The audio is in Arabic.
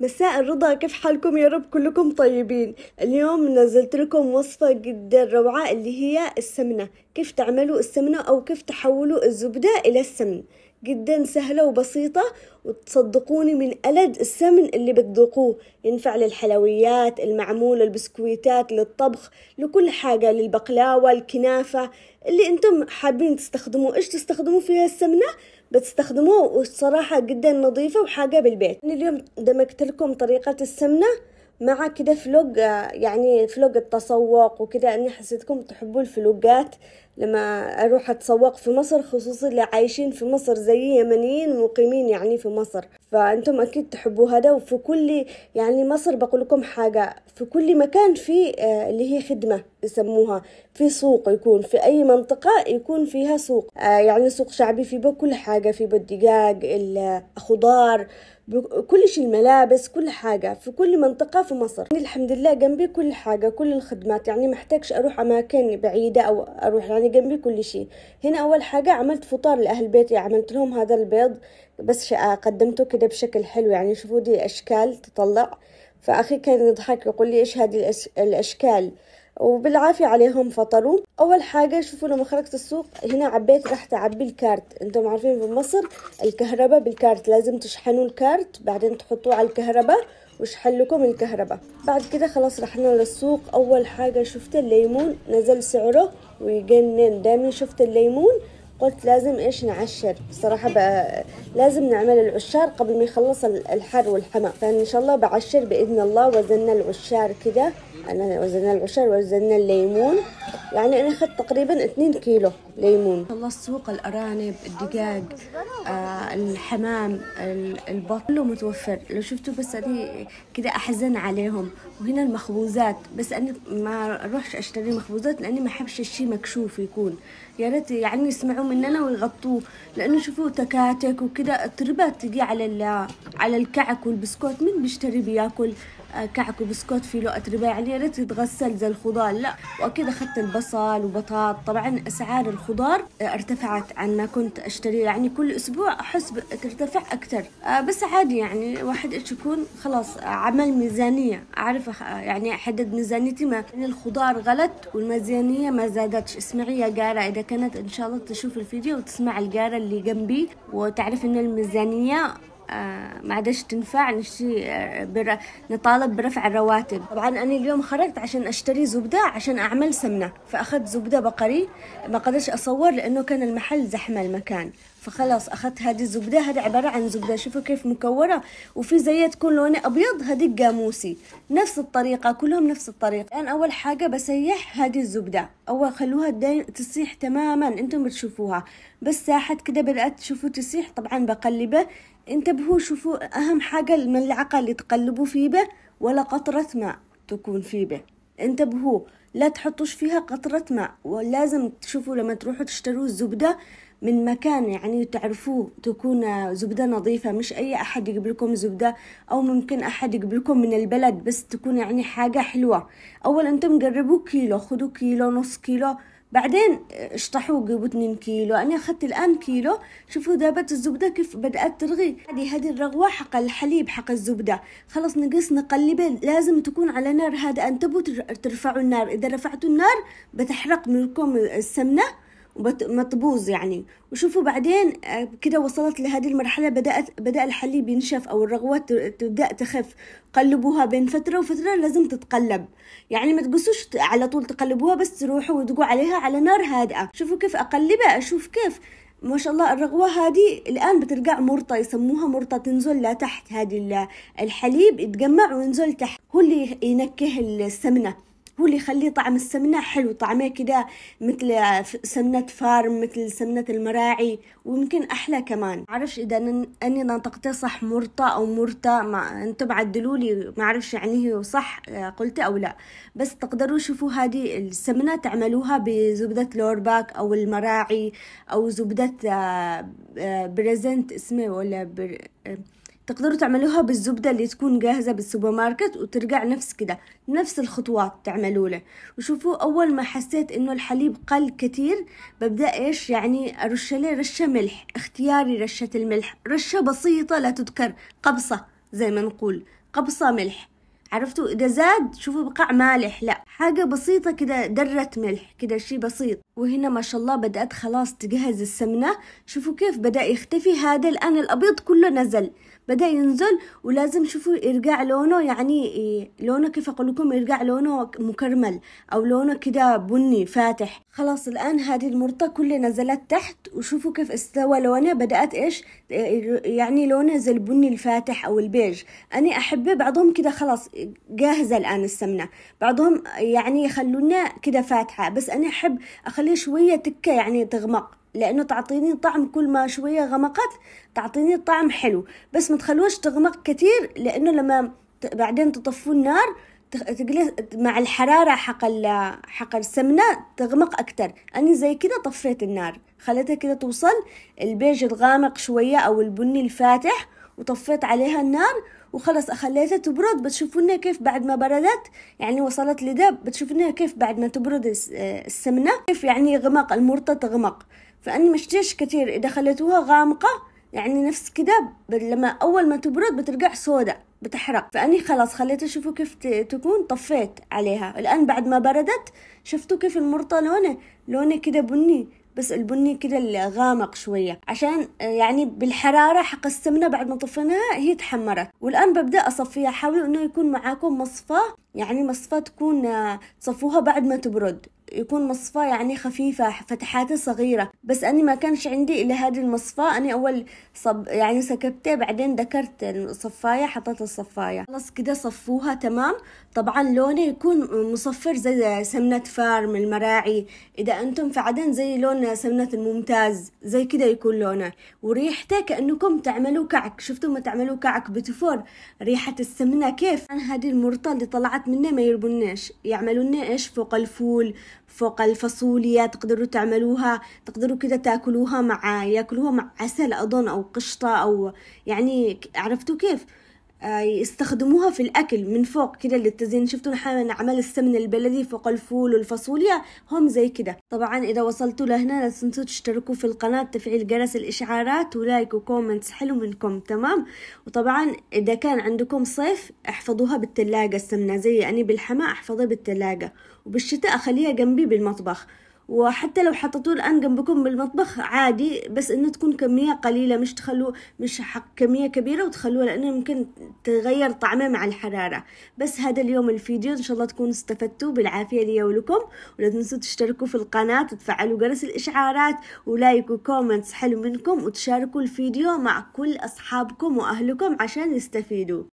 مساء الرضا كيف حالكم يا رب كلكم طيبين اليوم نزلت لكم وصفة جدا روعة اللي هي السمنة كيف تعملوا السمنة أو كيف تحولوا الزبدة إلى السمن جدا سهلة وبسيطة وتصدقوني من ألد السمن اللي بتذوقوه ينفع للحلويات المعمول البسكويتات للطبخ لكل حاجة للبقلاوة الكنافة اللي انتم حابين تستخدموا ايش تستخدموا فيها السمنة بتستخدموه وصراحة جدا نظيفة وحاجة بالبيت أنا يعني اليوم دمجت لكم طريقة السمنة مع كده فلوق يعني فلوق التسوق وكده اني يعني حسيتكم تحبوا الفلوقات لما اروح اتسوق في مصر خصوصا اللي عايشين في مصر زي يمنيين مقيمين يعني في مصر فانتم اكيد تحبوا هذا وفي كل يعني مصر بقول لكم حاجه في كل مكان في آه، اللي هي خدمه يسموها في سوق يكون في اي منطقه يكون فيها سوق آه، يعني سوق شعبي في كل حاجه في الدجاج الخضار آه، كل شيء الملابس كل حاجة في كل منطقة في مصر يعني الحمد لله جنبي كل حاجة كل الخدمات يعني محتاجش أروح أماكن بعيدة أو أروح يعني جنبي كل شيء هنا أول حاجة عملت فطار لأهل بيتي عملت لهم هذا البيض بس قدمته كده بشكل حلو يعني شوفوا دي أشكال تطلع فأخي كان يضحك يقول لي إيش هذه الأشكال وبالعافية عليهم فطروا أول حاجة شوفوا لما خرجت السوق هنا عبيت راح تعبي الكارت أنتم عارفين في مصر الكهرباء بالكارت لازم تشحنوا الكارت بعدين تحطوه على الكهرباء وشحن لكم الكهرباء بعد كده خلاص رحنا للسوق أول حاجة شفت الليمون نزل سعره ويجنن دايما شفت الليمون قلت لازم ايش نعشر بصراحة بقى لازم نعمل العشار قبل ما يخلص الحر والحمى فان شاء الله بعشر باذن الله وزننا العشار كده انا وزننا العشار وزننا الليمون يعني انا اخذت تقريبا 2 كيلو ليمون خلصت سوق الارانب الدجاج آه، الحمام البط كله متوفر لو شفتوا بس انا كده احزن عليهم وهنا المخبوزات بس انا ما اروحش اشتري مخبوزات لاني ما احبش الشيء مكشوف يكون يا ريت يعني يسمعوا مننا ويغطوه لانه شوفوا تكاتك وكذا التربات تجي على على الكعك والبسكوت مين بيشتري بياكل آه، كعك وبسكوت في له أتربة يعني يا ريت يتغسل زي الخضار لا وأكيد أخذت البصل وبطاط طبعا أسعار الخضار آه، ارتفعت عن ما كنت أشتري يعني كل أسبوع أحس ترتفع أكثر آه، بس عادي يعني واحد إيش يكون خلاص عمل ميزانية أعرف يعني أحدد ميزانيتي ما يعني الخضار غلت والميزانية ما زادتش اسمعي يا جارة إذا كانت إن شاء الله تشوف في الفيديو وتسمع القارة اللي جنبي وتعرف ان الميزانية آه، ما عادش تنفع نشتري آه، بر... نطالب برفع الرواتب طبعا انا اليوم خرجت عشان اشتري زبده عشان اعمل سمنه فاخذت زبده بقري ما قدرش اصور لانه كان المحل زحمه المكان فخلاص اخذت هذه الزبده هذه عباره عن زبده شوفوا كيف مكوره وفي زيها تكون لونها ابيض هذيك قاموسي نفس الطريقه كلهم نفس الطريقه الان اول حاجه بسيح هذه الزبده اول خلوها تسيح تماما انتم بتشوفوها بس ساحت كده بدات تشوفوا تسيح طبعا بقلبه انتبهوا شوفوا اهم حاجه الملعقه اللي تقلبوا فيه به ولا قطره ماء تكون فيه به انتبهوا لا تحطوش فيها قطرة ماء ولازم تشوفوا لما تروحوا تشتروا الزبدة من مكان يعني تعرفوه تكون زبدة نظيفة مش أي أحد يقبلكم زبدة أو ممكن أحد يقبلكم من البلد بس تكون يعني حاجة حلوة أول أنتم قربوا كيلو خدوا كيلو نص كيلو بعدين اشطحوه 2 كيلو أنا أخذت الآن كيلو شوفوا ذابت الزبدة كيف بدأت ترغي هذه هذه الرغوة حق الحليب حق الزبدة خلاص نقص نقلبه لازم تكون على نار هذا أنتبهوا ترفعوا النار إذا رفعتوا النار بتحرق منكم السمنة مطبوز يعني وشوفوا بعدين آه، كده وصلت لهذه المرحلة بدأت بدأ الحليب ينشف أو الرغوات تبدأ تخف قلبوها بين فترة وفترة لازم تتقلب يعني ما تقصوش على طول تقلبوها بس تروحوا ودقوا عليها على نار هادئة شوفوا كيف أقلبها أشوف كيف ما شاء الله الرغوة هذه الآن بترجع مرطة يسموها مرطة تنزل لتحت هذه الحليب يتجمع وينزل تحت هو اللي ينكه السمنة هو اللي يخليه طعم السمنة حلو طعمه كده مثل سمنة فارم مثل سمنة المراعي ويمكن أحلى كمان معرفش إذا أني نطقته صح مرطة أو مرتة ما أنتم عدلولي معرفش يعني هي صح آه، قلت أو لا بس تقدروا شوفوا هذه السمنة تعملوها بزبدة لورباك أو المراعي أو زبدة آه، آه، بريزنت اسمه ولا بر... تقدروا تعملوها بالزبدة اللي تكون جاهزة بالسوبر ماركت وترجع نفس كده نفس الخطوات تعملوا له وشوفوا أول ما حسيت إنه الحليب قل كتير ببدأ إيش يعني أرش له رشة ملح اختياري رشة الملح رشة بسيطة لا تذكر قبصة زي ما نقول قبصة ملح عرفتوا إذا زاد شوفوا بقع مالح لا حاجة بسيطة كده درة ملح كده شي بسيط وهنا ما شاء الله بدأت خلاص تجهز السمنة شوفوا كيف بدأ يختفي هذا الآن الأبيض كله نزل بدا ينزل ولازم شوفوا يرجع لونه يعني إيه، لونه كيف اقول لكم يرجع لونه مكرمل او لونه كده بني فاتح خلاص الان هذه المرطه كلها نزلت تحت وشوفوا كيف استوى لونه بدات ايش يعني لونه زي البني الفاتح او البيج انا احبه بعضهم كده خلاص جاهزه الان السمنه بعضهم يعني يخلونا كده فاتحه بس انا احب اخليه شويه تكه يعني تغمق لانه تعطيني طعم كل ما شويه غمقت تعطيني طعم حلو بس ما تخلوش تغمق كثير لانه لما بعدين تطفوا النار تجلس مع الحرارة حق حق السمنة تغمق اكثر أنا زي كده طفيت النار خليتها كده توصل البيج الغامق شوية أو البني الفاتح وطفيت عليها النار وخلص اخليتها تبرد بتشوفونها كيف بعد ما بردت يعني وصلت لده بتشوفونها كيف بعد ما تبرد السمنة كيف يعني غمق المرطة تغمق فأني ما اشتريش كثير إذا خليتوها غامقة يعني نفس كده لما أول ما تبرد بترجع سوداء بتحرق فأني خلاص خليتها شوفوا كيف تكون طفيت عليها الآن بعد ما بردت شفتوا كيف المرطة لونه لونه كده بني بس البني كده الغامق شوية عشان يعني بالحرارة حق السمنة بعد ما طفيناها هي تحمرت والآن ببدأ أصفيها حاولوا إنه يكون معاكم مصفاة يعني مصفاة تكون آه، تصفوها بعد ما تبرد يكون مصفاة يعني خفيفة فتحاتها صغيرة بس أني ما كانش عندي إلا هذه المصفاة أنا أول صب يعني سكبتها بعدين ذكرت الصفاية حطيت الصفاية خلاص كده صفوها تمام طبعا لونه يكون مصفر زي سمنة فارم المراعي إذا أنتم في عدن زي لون سمنة الممتاز زي كده يكون لونه وريحته كأنكم تعملوا كعك شفتوا ما تعملوا كعك بتفور ريحة السمنة كيف عن هذه المرطة اللي طلعت منا ما يربوناش يعملوا لنا إيش فوق الفول فوق الفاصوليا تقدروا تعملوها تقدروا كده تاكلوها مع ياكلوها مع عسل أظن أو قشطة أو يعني عرفتوا كيف آه، يستخدموها في الأكل من فوق كده للتزيين شفتوا نحن عمل السمن البلدي فوق الفول والفاصوليا هم زي كده طبعا إذا وصلتوا لهنا لا تنسوا تشتركوا في القناة تفعيل جرس الإشعارات ولايك وكومنتس حلو منكم تمام وطبعا إذا كان عندكم صيف احفظوها بالتلاجة السمنة زي أني بالحماء احفظها بالتلاجة وبالشتاء أخليها جنبي بالمطبخ وحتى لو حطيتوه الآن جنبكم بالمطبخ عادي بس إنه تكون كمية قليلة مش تخلوه مش حق كمية كبيرة وتخلوه لأنه يمكن تغير طعمه مع الحرارة بس هذا اليوم الفيديو إن شاء الله تكونوا استفدتوا بالعافية لي ولكم ولا تنسوا تشتركوا في القناة وتفعلوا جرس الإشعارات ولايك وكومنتس حلو منكم وتشاركوا الفيديو مع كل أصحابكم وأهلكم عشان يستفيدوا